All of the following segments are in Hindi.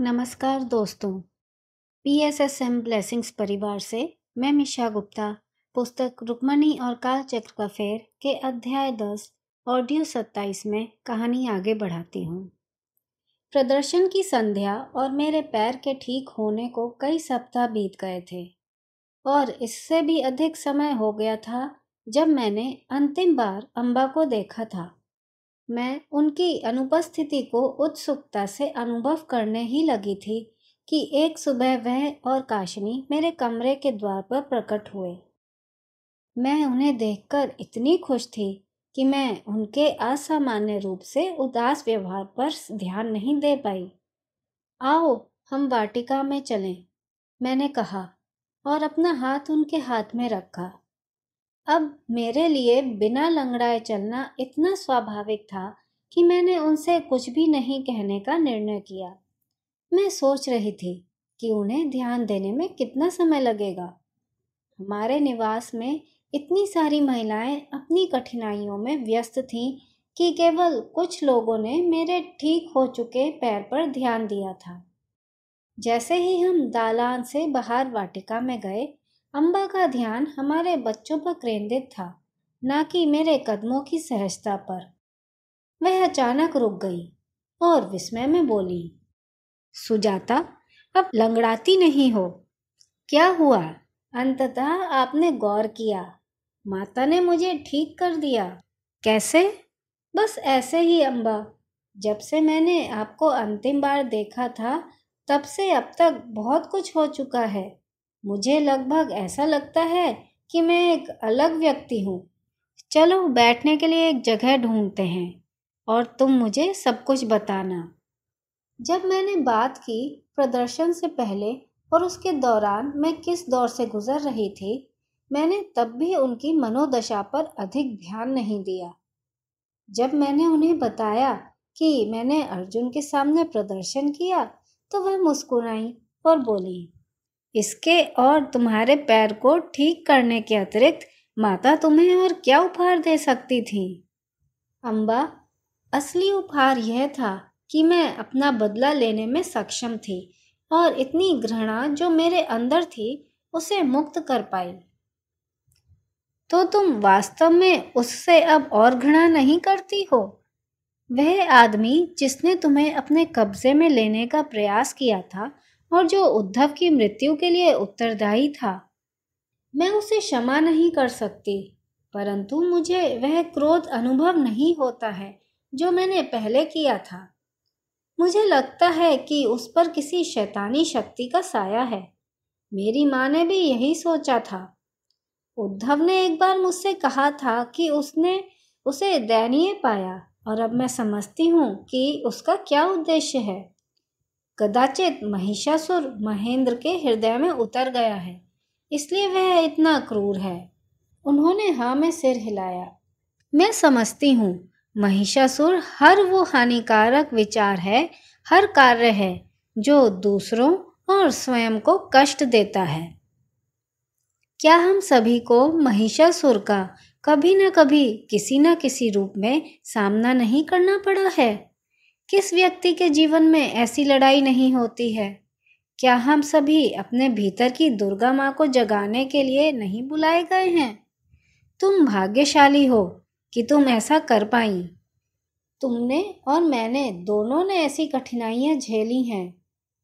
नमस्कार दोस्तों P S S M blessings परिवार से मैं मिशा गुप्ता पुस्तक रुक्मणी और कालचक्र का फेर के अध्याय दस ऑडियो सत्ताईस में कहानी आगे बढ़ाती हूँ प्रदर्शन की संध्या और मेरे पैर के ठीक होने को कई सप्ताह बीत गए थे और इससे भी अधिक समय हो गया था जब मैंने अंतिम बार अम्बा को देखा था मैं उनकी अनुपस्थिति को उत्सुकता से अनुभव करने ही लगी थी कि एक सुबह वह और काशनी मेरे कमरे के द्वार पर प्रकट हुए मैं उन्हें देखकर इतनी खुश थी कि मैं उनके असामान्य रूप से उदास व्यवहार पर ध्यान नहीं दे पाई आओ हम वाटिका में चलें मैंने कहा और अपना हाथ उनके हाथ में रखा अब मेरे लिए बिना लंगड़ाए चलना इतना स्वाभाविक था कि मैंने उनसे कुछ भी नहीं कहने का निर्णय किया मैं सोच रही थी कि उन्हें ध्यान देने में कितना समय लगेगा हमारे निवास में इतनी सारी महिलाएं अपनी कठिनाइयों में व्यस्त थीं कि केवल कुछ लोगों ने मेरे ठीक हो चुके पैर पर ध्यान दिया था जैसे ही हम दालान से बाहर वाटिका में गए अम्बा का ध्यान हमारे बच्चों पर केंद्रित था ना कि मेरे कदमों की सहजता पर वह अचानक रुक गई और विस्मय में बोली सुजाता अब लंगड़ाती नहीं हो क्या हुआ अंततः आपने गौर किया माता ने मुझे ठीक कर दिया कैसे बस ऐसे ही अम्बा जब से मैंने आपको अंतिम बार देखा था तब से अब तक बहुत कुछ हो चुका है मुझे लगभग ऐसा लगता है कि मैं एक अलग व्यक्ति हूँ चलो बैठने के लिए एक जगह ढूंढते हैं और तुम मुझे सब कुछ बताना जब मैंने बात की प्रदर्शन से पहले और उसके दौरान मैं किस दौर से गुजर रही थी मैंने तब भी उनकी मनोदशा पर अधिक ध्यान नहीं दिया जब मैंने उन्हें बताया कि मैंने अर्जुन के सामने प्रदर्शन किया तो वह मुस्कुराई और बोली इसके और तुम्हारे पैर को ठीक करने के अतिरिक्त माता तुम्हें और क्या उपहार दे सकती थी अम्बा असली उपहार यह था कि मैं अपना बदला लेने में सक्षम थी और इतनी घृणा जो मेरे अंदर थी उसे मुक्त कर पाई तो तुम वास्तव में उससे अब और घृणा नहीं करती हो वह आदमी जिसने तुम्हें अपने कब्जे में लेने का प्रयास किया था और जो उद्धव की मृत्यु के लिए उत्तरदायी था मैं उसे क्षमा नहीं कर सकती परंतु मुझे वह क्रोध अनुभव नहीं होता है जो मैंने पहले किया था मुझे लगता है कि उस पर किसी शैतानी शक्ति का साया है मेरी माँ ने भी यही सोचा था उद्धव ने एक बार मुझसे कहा था कि उसने उसे दयनीय पाया और अब मैं समझती हूँ कि उसका क्या उद्देश्य है कदाचित महिषासुर महेंद्र के हृदय में उतर गया है इसलिए वह इतना क्रूर है उन्होंने हाँ में सिर हिलाया मैं समझती हूँ महिषासुर हर वो हानिकारक विचार है हर कार्य है जो दूसरों और स्वयं को कष्ट देता है क्या हम सभी को महिषासुर का कभी न कभी किसी न किसी रूप में सामना नहीं करना पड़ा है किस व्यक्ति के जीवन में ऐसी लड़ाई नहीं होती है क्या हम सभी अपने भीतर की दुर्गा माँ को जगाने के लिए नहीं बुलाए गए हैं तुम भाग्यशाली हो कि तुम ऐसा कर पाई तुमने और मैंने दोनों ने ऐसी कठिनाइयाँ झेली हैं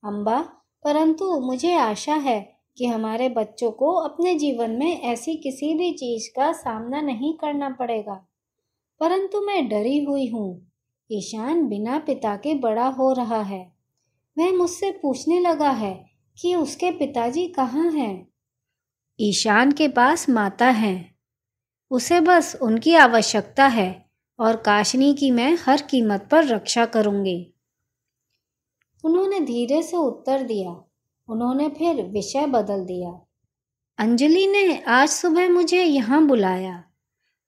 अम्बा परंतु मुझे आशा है कि हमारे बच्चों को अपने जीवन में ऐसी किसी भी चीज़ का सामना नहीं करना पड़ेगा परंतु मैं डरी हुई हूँ ईशान बिना पिता के बड़ा हो रहा है वह मुझसे पूछने लगा है कि उसके पिताजी कहाँ हैं ईशान के पास माता है उसे बस उनकी आवश्यकता है और काशनी की मैं हर कीमत पर रक्षा करूँगी उन्होंने धीरे से उत्तर दिया उन्होंने फिर विषय बदल दिया अंजलि ने आज सुबह मुझे यहाँ बुलाया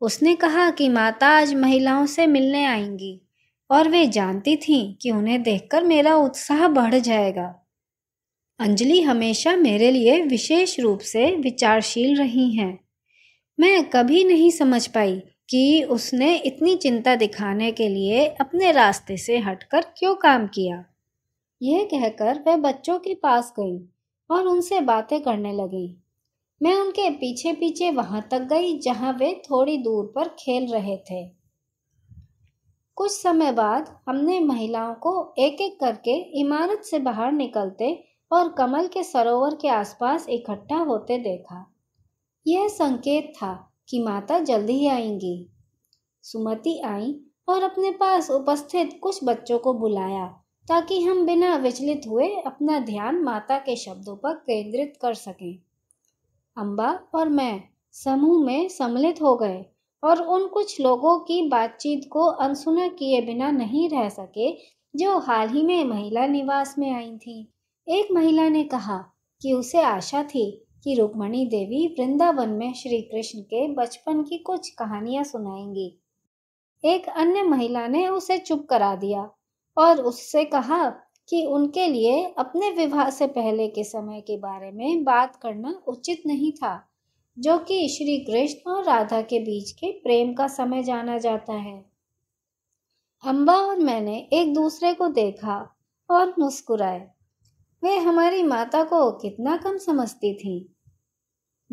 उसने कहा कि माता आज महिलाओं से मिलने आएंगी और वे जानती थीं कि उन्हें देखकर मेरा उत्साह बढ़ जाएगा अंजलि हमेशा मेरे लिए विशेष रूप से विचारशील रही हैं मैं कभी नहीं समझ पाई कि उसने इतनी चिंता दिखाने के लिए अपने रास्ते से हटकर क्यों काम किया यह कहकर वह बच्चों के पास गई और उनसे बातें करने लगी मैं उनके पीछे पीछे वहाँ तक गई जहाँ वे थोड़ी दूर पर खेल रहे थे कुछ समय बाद हमने महिलाओं को एक एक करके इमारत से बाहर निकलते और कमल के सरोवर के आसपास इकट्ठा होते देखा यह संकेत था कि माता जल्दी ही आएंगी सुमति आई और अपने पास उपस्थित कुछ बच्चों को बुलाया ताकि हम बिना विचलित हुए अपना ध्यान माता के शब्दों पर केंद्रित कर सकें अम्बा और मैं समूह में सम्मिलित हो गए और उन कुछ लोगों की बातचीत को अनसुना किए बिना नहीं रह सके जो हाल ही में महिला निवास में आई थी एक महिला ने कहा कि उसे आशा थी कि रुक्मणी देवी वृंदावन में श्री कृष्ण के बचपन की कुछ कहानियां सुनाएंगी एक अन्य महिला ने उसे चुप करा दिया और उससे कहा कि उनके लिए अपने विवाह से पहले के समय के बारे में बात करना उचित नहीं था जो कि श्री कृष्ण और राधा के बीच के प्रेम का समय जाना जाता है अम्बा और मैंने एक दूसरे को देखा और मुस्कुराए वे हमारी माता को कितना कम समझती थी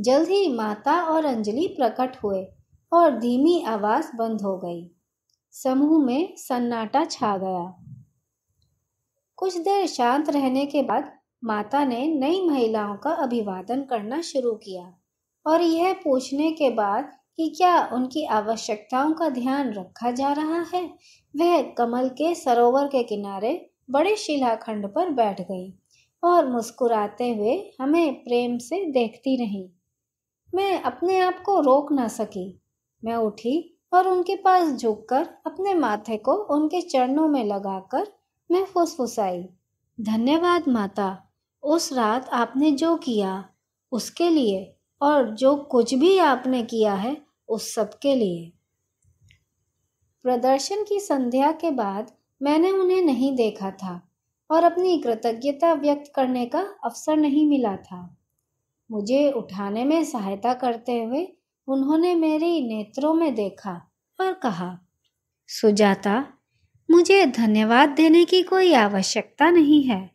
जल्द ही माता और अंजलि प्रकट हुए और धीमी आवाज बंद हो गई समूह में सन्नाटा छा गया कुछ देर शांत रहने के बाद माता ने नई महिलाओं का अभिवादन करना शुरू किया और यह पूछने के बाद कि क्या उनकी आवश्यकताओं का ध्यान रखा जा रहा है वह कमल के सरोवर के किनारे बड़े शिलाखंड पर बैठ गई और मुस्कुराते हुए हमें प्रेम से देखती रही मैं अपने आप को रोक ना सकी मैं उठी और उनके पास झुककर अपने माथे को उनके चरणों में लगाकर मैं फुसफुसाई धन्यवाद माता उस रात आपने जो किया उसके लिए और जो कुछ भी आपने किया है उस सब के लिए प्रदर्शन की संध्या के बाद मैंने उन्हें नहीं देखा था और अपनी कृतज्ञता व्यक्त करने का अवसर नहीं मिला था मुझे उठाने में सहायता करते हुए उन्होंने मेरी नेत्रों में देखा और कहा सुजाता मुझे धन्यवाद देने की कोई आवश्यकता नहीं है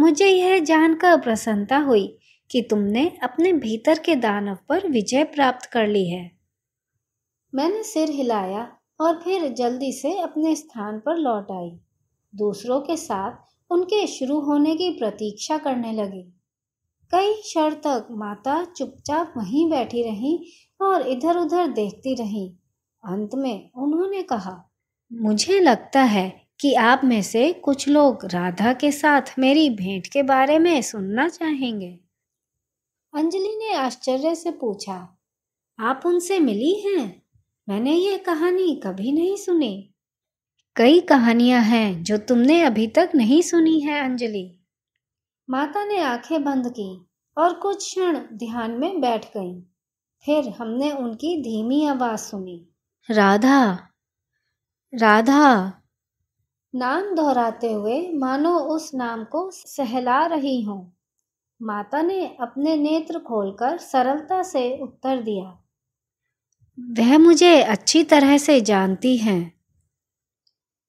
मुझे यह जानकर प्रसन्नता हुई कि तुमने अपने भीतर के दानव पर विजय प्राप्त कर ली है मैंने सिर हिलाया और फिर जल्दी से अपने स्थान पर लौट आई दूसरों के साथ उनके शुरू होने की प्रतीक्षा करने लगी कई क्षण तक माता चुपचाप वहीं बैठी रही और इधर उधर देखती रही अंत में उन्होंने कहा मुझे लगता है कि आप में से कुछ लोग राधा के साथ मेरी भेंट के बारे में सुनना चाहेंगे अंजलि ने आश्चर्य से पूछा आप उनसे मिली हैं मैंने ये कहानी कभी नहीं सुनी कई कहानियां हैं जो तुमने अभी तक नहीं सुनी है अंजलि माता ने आंखें बंद की और कुछ क्षण ध्यान में बैठ गई फिर हमने उनकी धीमी आवाज सुनी राधा राधा नाम दोहराते हुए मानो उस नाम को सहला रही हूँ माता ने अपने नेत्र खोलकर सरलता से उत्तर दिया वह मुझे अच्छी तरह से जानती हैं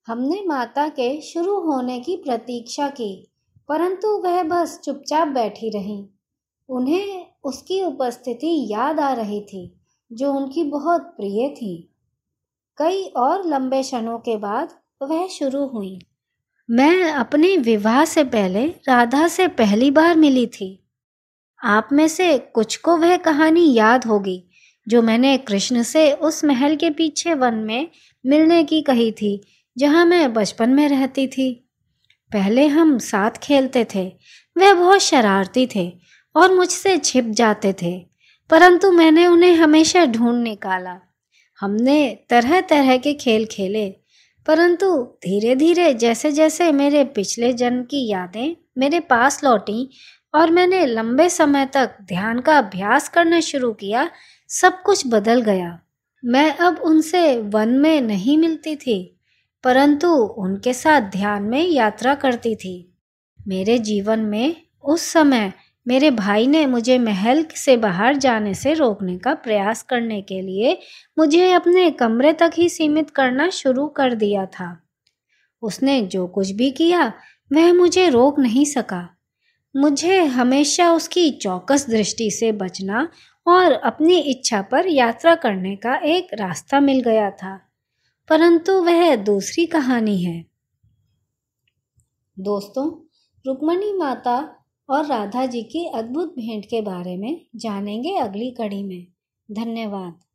हमने माता के शुरू होने की प्रतीक्षा की परंतु वह बस चुपचाप बैठी रही उन्हें उसकी उपस्थिति याद आ रही थी जो उनकी बहुत प्रिय थी कई और लंबे क्षणों के बाद वह शुरू हुई मैं अपने विवाह से पहले राधा से पहली बार मिली थी आप में से कुछ को वह कहानी याद होगी जो मैंने कृष्ण से उस महल के पीछे वन में मिलने की कही थी जहाँ मैं बचपन में रहती थी पहले हम साथ खेलते थे वह बहुत शरारती थे और मुझसे छिप जाते थे परंतु मैंने उन्हें हमेशा ढूंढ निकाला हमने तरह तरह के खेल खेले परंतु धीरे धीरे जैसे जैसे मेरे पिछले जन्म की यादें मेरे पास लौटी और मैंने लंबे समय तक ध्यान का अभ्यास करना शुरू किया सब कुछ बदल गया मैं अब उनसे वन में नहीं मिलती थी परंतु उनके साथ ध्यान में यात्रा करती थी मेरे जीवन में उस समय मेरे भाई ने मुझे महल से बाहर जाने से रोकने का प्रयास करने के लिए मुझे अपने कमरे तक ही सीमित करना शुरू कर दिया था उसने जो कुछ भी किया वह मुझे रोक नहीं सका मुझे हमेशा उसकी चौकस दृष्टि से बचना और अपनी इच्छा पर यात्रा करने का एक रास्ता मिल गया था परंतु वह दूसरी कहानी है दोस्तों रुक्मणी माता और राधा जी की अद्भुत भेंट के बारे में जानेंगे अगली कड़ी में धन्यवाद